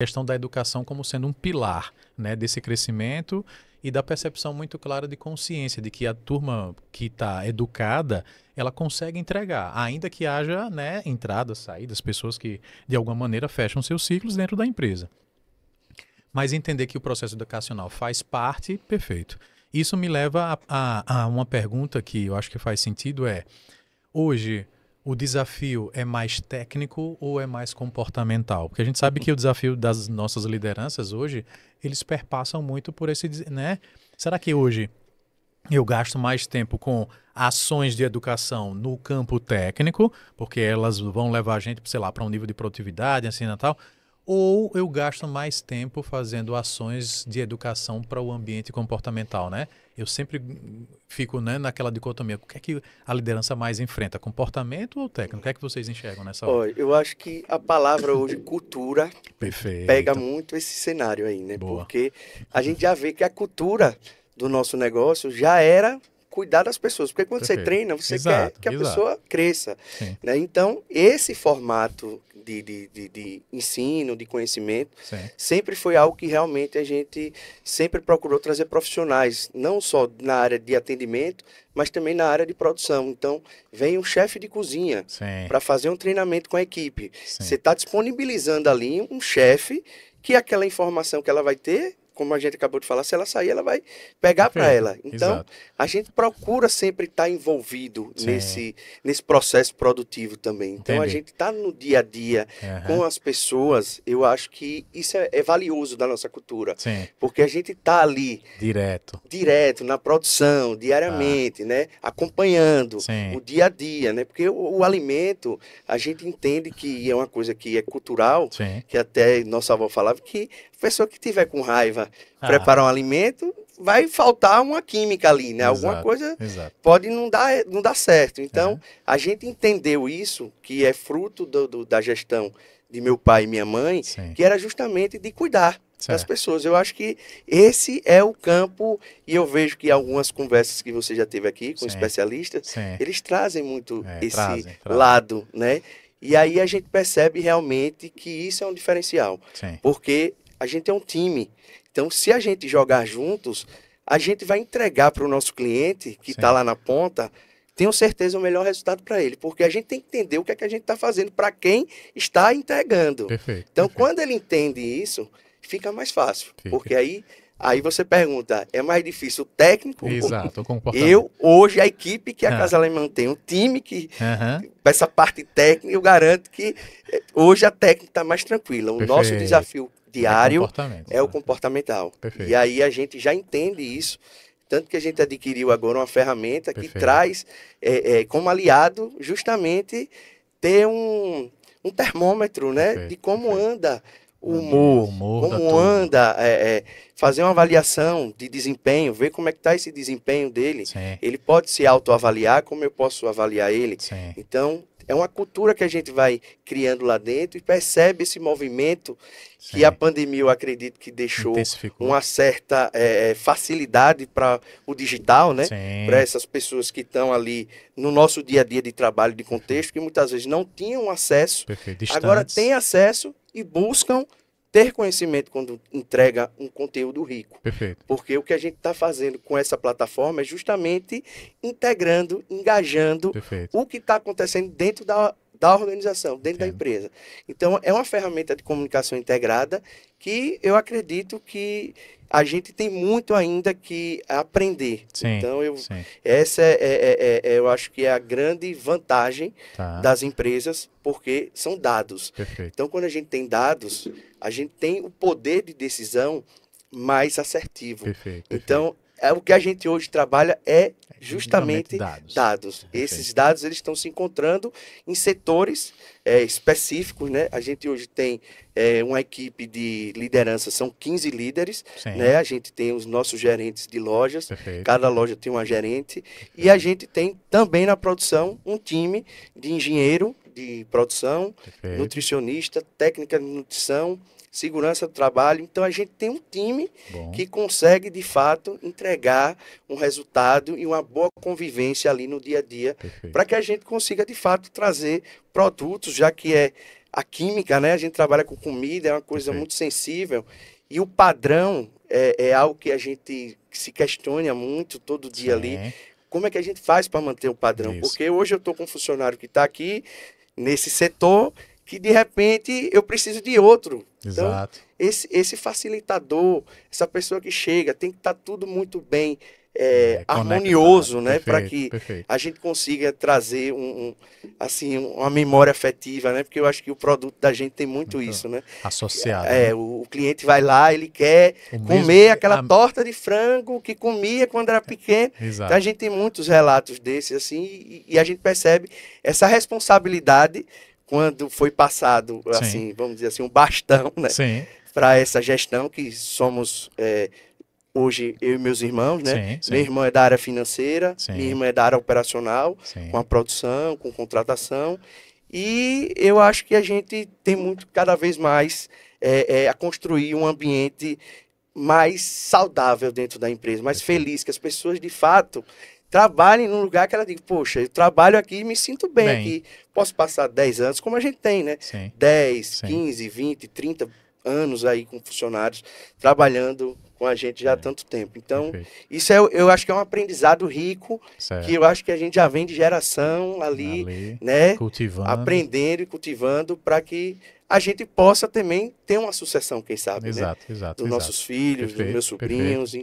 questão da educação como sendo um pilar né, desse crescimento e da percepção muito clara de consciência de que a turma que está educada ela consegue entregar, ainda que haja né, entradas, saídas, pessoas que de alguma maneira fecham seus ciclos dentro da empresa. Mas entender que o processo educacional faz parte, perfeito. Isso me leva a, a, a uma pergunta que eu acho que faz sentido é hoje o desafio é mais técnico ou é mais comportamental? Porque a gente sabe que o desafio das nossas lideranças hoje, eles perpassam muito por esse, né? Será que hoje eu gasto mais tempo com ações de educação no campo técnico, porque elas vão levar a gente, sei lá, para um nível de produtividade, assim, e né, tal, ou eu gasto mais tempo fazendo ações de educação para o ambiente comportamental, né? Eu sempre fico né, naquela dicotomia. O que é que a liderança mais enfrenta, comportamento ou técnico? O que é que vocês enxergam nessa hora? Olha, eu acho que a palavra hoje, cultura, Perfeito. pega muito esse cenário aí, né? Boa. Porque a gente já vê que a cultura do nosso negócio já era cuidar das pessoas. Porque quando Perfeito. você treina, você exato, quer que a exato. pessoa cresça. Né? Então, esse formato de, de, de, de ensino, de conhecimento, Sim. sempre foi algo que realmente a gente sempre procurou trazer profissionais, não só na área de atendimento, mas também na área de produção. Então, vem um chefe de cozinha para fazer um treinamento com a equipe. Você está disponibilizando ali um chefe que aquela informação que ela vai ter como a gente acabou de falar, se ela sair, ela vai pegar para ela. Então, Exato. a gente procura sempre estar tá envolvido nesse, nesse processo produtivo também. Então, Entendi. a gente está no dia a dia uhum. com as pessoas. Eu acho que isso é, é valioso da nossa cultura. Sim. Porque a gente está ali. Direto. Direto, na produção, diariamente, ah. né? Acompanhando Sim. o dia a dia, né? Porque o, o, alimento, a gente entende que é uma coisa que é cultural, que até nossa avó falava que a pessoa que tiver com raiva preparar ah. Prepara um alimento, vai faltar uma química ali, né? Exato, Alguma coisa exato. pode não dar, não dar certo. Então, uhum. a gente entendeu isso, que é fruto do, do, da gestão de meu pai e minha mãe, Sim. que era justamente de cuidar certo. das pessoas. Eu acho que esse é o campo, e eu vejo que algumas conversas que você já teve aqui com Sim. especialistas, Sim. eles trazem muito é, esse trazem, trazem. lado, né? E aí a gente percebe realmente que isso é um diferencial. Sim. Porque a gente é um time. Então, se a gente jogar juntos, a gente vai entregar para o nosso cliente que está lá na ponta, tenho certeza, o melhor resultado para ele. Porque a gente tem que entender o que é que a gente está fazendo para quem está entregando. Perfeito, então, perfeito. quando ele entende isso, fica mais fácil. Fica. Porque aí Aí você pergunta, é mais difícil o técnico? Exato, o Eu, hoje, a equipe que a ah. Casa Alemã tem, o time que, uhum. essa parte técnica, eu garanto que eh, hoje a técnica está mais tranquila. O Perfeito. nosso desafio diário é, é o é né? comportamental. Perfeito. E aí a gente já entende isso. Tanto que a gente adquiriu agora uma ferramenta Perfeito. que traz é, é, como aliado justamente ter um, um termômetro né, Perfeito. de como anda o humor, humor como anda, é, é, fazer uma avaliação de desempenho, ver como é que está esse desempenho dele. Sim. Ele pode se autoavaliar, como eu posso avaliar ele. Sim. Então, é uma cultura que a gente vai criando lá dentro e percebe esse movimento Sim. que a pandemia, eu acredito que deixou uma certa é, é facilidade para o digital, né? Para essas pessoas que estão ali no nosso dia a dia de trabalho, de contexto, que muitas vezes não tinham acesso, agora têm acesso e buscam ter conhecimento quando entrega um conteúdo rico. Perfeito. Porque o que a gente está fazendo com essa plataforma é justamente integrando, engajando Perfeito. o que está acontecendo dentro da da organização, dentro da empresa. Então, é uma ferramenta de comunicação integrada que eu acredito que a gente tem muito ainda que aprender. Sim, então, eu, sim. essa é é, é, é, é, eu acho que é a grande vantagem tá. das empresas, porque são dados. Perfeito. Então, quando a gente tem dados, a gente tem o poder de decisão mais assertivo. Perfeito, então, perfeito. Então, é, o que a gente hoje trabalha é é, justamente dados. dados. É, Esses dados eles estão se encontrando em setores é, específicos, né? A gente hoje tem é, uma equipe de liderança, são 15 líderes, né? A gente tem os nossos gerentes de lojas, Perfeito. cada loja tem uma gerente, Perfeito. e a gente tem também na produção um time de engenheiro, de produção, Perfeito. nutricionista, técnica de nutrição, segurança do trabalho. Então a gente tem um time Bom. que consegue de fato entregar um resultado e uma boa convivência ali no dia a dia, para que a gente consiga de fato trazer produtos, já que é a química, né? A gente trabalha com comida, é uma coisa Perfeito. muito sensível e o padrão é, é, algo que a gente se questiona muito todo dia Sim. ali. Como é que a gente faz para manter o padrão? Isso. Porque hoje eu estou com um funcionário que está aqui, nesse setor que de repente eu preciso de outro. Então, Exato. Então, esse, esse facilitador, essa pessoa que chega, tem que estar tá tudo muito bem é, é, harmonioso, né? Para que perfeito. a gente consiga trazer um, um, assim, uma memória afetiva, né? Porque eu acho que o produto da gente tem muito então, isso, né? Associado. É, né? O, o, cliente vai lá, ele quer o comer mesmo, aquela a... torta de frango que comia quando era pequeno. Exato. Então a gente tem muitos relatos desses, assim, e, e a gente percebe essa responsabilidade quando foi passado, Sim. assim, vamos dizer assim, um bastão, né? Para essa gestão que somos é, hoje eu e meus irmãos, né? Sim, sim. é da área financeira, sim. minha irmã é da área operacional, com a produção, com contratação. E eu acho que a gente tem muito, cada vez mais, é, é, a construir um ambiente mais saudável dentro da empresa, mais feliz, que as pessoas de fato trabalhem num lugar que ela diga, poxa, eu trabalho aqui e me sinto bem, bem, aqui. Posso passar 10 anos, como a gente tem, né? Sim. 10, Sim. 15, 20, 30 anos aí com funcionários trabalhando com a gente já há é. tanto tempo. Então, Perfeito. isso é, eu acho que é um aprendizado rico, certo. que eu acho que a gente já vem de geração ali, ali né? Cultivando. Aprendendo e cultivando para que a gente possa também ter uma sucessão, quem sabe, exato, né? Exato, Dos exato. nossos filhos, Perfeito. dos meus sobrinhos, Perfeito. enfim.